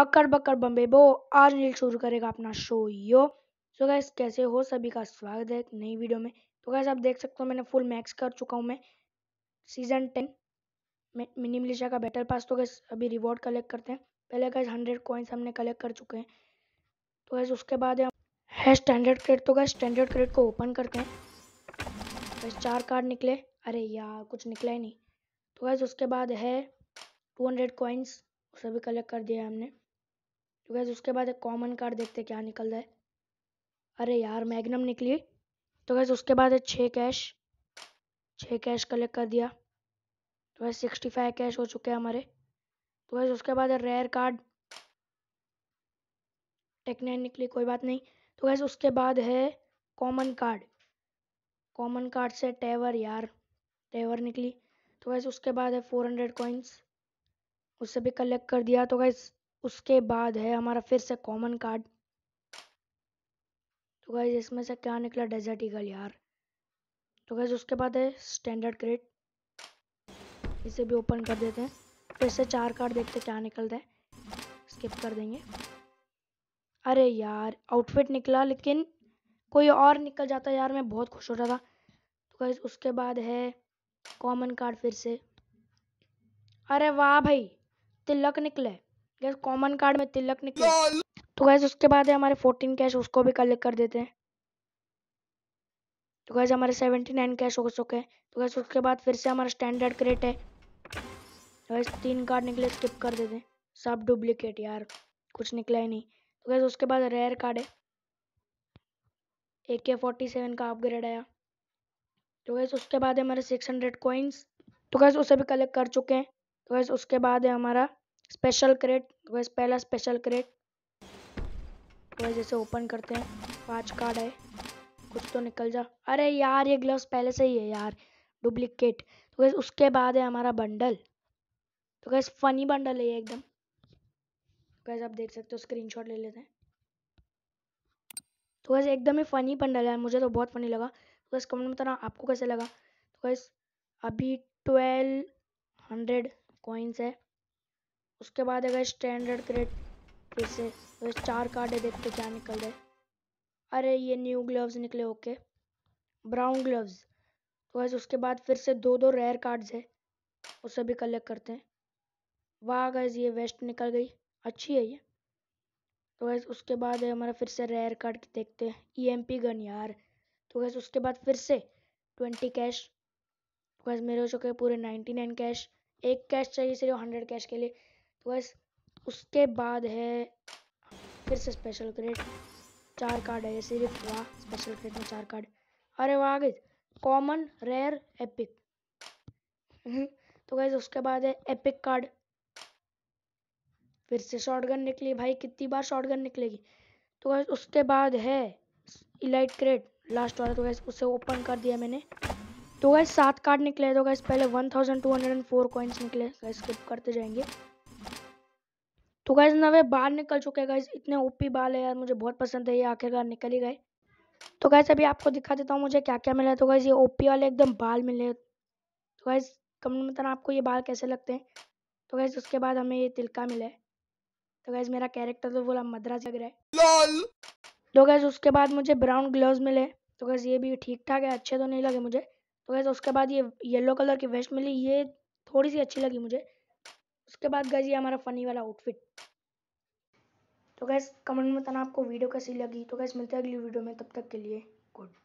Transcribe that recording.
occur Bakkar Bombay बो आज नील शुरू करेगा अपना शो यो सो गैस कैसे हो सभी का स्वागत है एक नई वीडियो में तो गैस आप देख सकते हो मैंने फुल मैक्स कर चुका हूँ मैं सीजन टेन मिनी मिलिशा का बैटल पास तो गैस अभी रिवॉर्ड कलेक्ट करते हैं पहले गैस हंड्रेड कॉइन्स हमने कलेक्ट कर चुके हैं तो गैस उसके बाद हम है स्टैंडर्ड क्रेड तो गैस स्टैंडर्ड क्रेड को ओपन करते हैं बस चार कार्ड निकले अरे यार कुछ निकला ही नहीं तो गैस उसके बाद है टू हंड्रेड कॉइन्स उसे भी कलेक्ट कर दिया हमने तो गैस उसके बाद एक कॉमन कार्ड देखते क्या निकल रहा है अरे यार मैग्नम निकली तो गैस उसके बाद छः कैश छः कैश कलेक्ट कर दिया तो वैसे सिक्सटी फाइव कैश हो चुके हैं हमारे तो वैसे उसके बाद रेयर कार्ड टेक्नाइन निकली कोई बात नहीं तो वैसे उसके बाद है कॉमन कार्ड कॉमन कार्ड से टेवर यार टेवर निकली तो वैसे उसके बाद है फोर हंड्रेड कॉइन्स उससे भी कलेक्ट कर दिया तो गैस उसके बाद है हमारा फिर से कॉमन कार्ड तो गाइज इसमें से क्या निकला डेजर्ट ईगल यार तो गाइज उसके बाद है स्टैंडर्ड क्रेट इसे भी ओपन कर देते हैं फिर से चार कार्ड देखते क्या निकलता है स्किप कर देंगे अरे यार आउटफिट निकला लेकिन कोई और निकल जाता यार मैं बहुत खुश हो रहा था तो गाइज उसके बाद है कॉमन कार्ड फिर से अरे वाह भाई तिलक निकले गैस कॉमन कार्ड में तिलक निकल तो गैस उसके बाद है हमारे फोर्टीन कैश उसको भी कलेक्ट कर देते हैं तो गैस हमारे सेवेंटी नाइन कैश हो चुके हैं तो गैस उसके बाद फिर से हमारा स्टैंडर्ड क्रेट है तो गैस तीन कार्ड निकले स्किप कर देते हैं सब डुप्लीकेट यार कुछ निकला ही नहीं तो गैस उसके बाद रेयर कार्ड है ए के फोर्टी सेवन का अपग्रेड आया तो गैस उसके बाद है हमारे सिक्स हंड्रेड कोइंस तो गैस उसे भी कलेक्ट कर चुके हैं तो गैस उसके बाद है हमारा स्पेशल क्रेट वैस पहला स्पेशल क्रेट वैसे जैसे ओपन करते हैं पांच कार्ड है कुछ तो निकल जा अरे यार ये ग्लव्स पहले से ही है यार डुप्लीकेट तो वैसे उसके बाद है हमारा बंडल तो गैस फनी बंडल है ये एकदम गैस तो आप देख सकते हो स्क्रीनशॉट ले लेते हैं तो वैसे एकदम ही फनी बंडल है मुझे तो बहुत फनी लगा तो गैस कमेंट में बताना आपको कैसे लगा तो गैस अभी ट्वेल्व हंड्रेड कॉइन्स है उसके बाद अगर स्टैंडर्ड क्रेट फिर से अगर चार कार्ड है देखते क्या निकल रहे अरे ये न्यू ग्लव्स निकले ओके ब्राउन ग्लव्स तो बस उसके बाद फिर से दो दो रेयर कार्ड्स है उसे भी कलेक्ट करते हैं वाह अगर ये वेस्ट निकल गई अच्छी है ये तो बस उसके बाद है हमारा फिर से रेयर कार्ड देखते हैं ई एम पी गन यार तो गैस उसके बाद फिर से ट्वेंटी कैश बस मेरे हो चुके पूरे नाइन्टी नाइन कैश एक कैश चाहिए सिर्फ हंड्रेड कैश के लिए तो बस उसके बाद है फिर से स्पेशल क्रेड चार कार्ड है सिर्फ वाह स्पेशल क्रेड में चार कार्ड अरे वाह गई कॉमन रेयर एपिक तो गैस उसके बाद है एपिक कार्ड फिर से शॉर्ट गन निकली भाई कितनी बार शॉर्ट गन निकलेगी तो गैस उसके बाद है इलाइट क्रेड लास्ट वाला तो गैस उसे ओपन कर दिया मैंने तो गैस सात कार्ड निकले तो गैस पहले one thousand two hundred and four coins निकले गैस स्किप करते जाएंगे तो गाइज ना वे बाहर निकल चुके हैं गाइज इतने ओपी बाल है यार मुझे बहुत पसंद है ये आखिरकार निकल ही गए तो गाइज अभी आपको दिखा देता हूँ मुझे क्या क्या मिला है तो गाइज ये ओपी वाले एकदम बाल मिले तो गाइज कमेंट में आपको ये बाल कैसे लगते हैं तो गाइज उसके बाद हमें ये तिलका मिला है तो गाइज मेरा कैरेक्टर तो बोला मद्रास लग रहा है तो गैस उसके बाद मुझे ब्राउन ग्लव्स मिले तो गैस ये भी ठीक ठाक है अच्छे तो नहीं लगे मुझे तो गैस उसके बाद ये येलो कलर की वेस्ट मिली ये थोड़ी सी अच्छी लगी मुझे उसके बाद गैस ये हमारा फनी वाला आउटफिट तो गैस कमेंट में बताना आपको वीडियो कैसी लगी तो गैस मिलते हैं अगली वीडियो में तब तक के लिए गुड